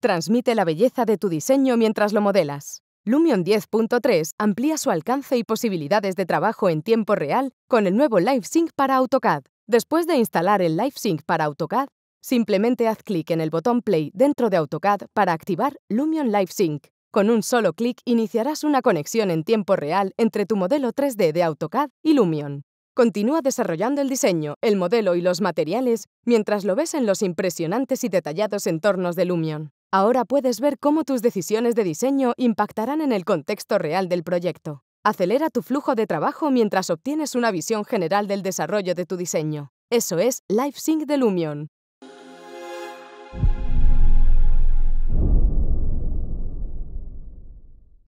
Transmite la belleza de tu diseño mientras lo modelas. Lumion 10.3 amplía su alcance y posibilidades de trabajo en tiempo real con el nuevo LiveSync para AutoCAD. Después de instalar el LiveSync para AutoCAD, simplemente haz clic en el botón Play dentro de AutoCAD para activar Lumion LiveSync. Con un solo clic iniciarás una conexión en tiempo real entre tu modelo 3D de AutoCAD y Lumion. Continúa desarrollando el diseño, el modelo y los materiales mientras lo ves en los impresionantes y detallados entornos de Lumion. Ahora puedes ver cómo tus decisiones de diseño impactarán en el contexto real del proyecto. Acelera tu flujo de trabajo mientras obtienes una visión general del desarrollo de tu diseño. Eso es LiveSync de Lumion.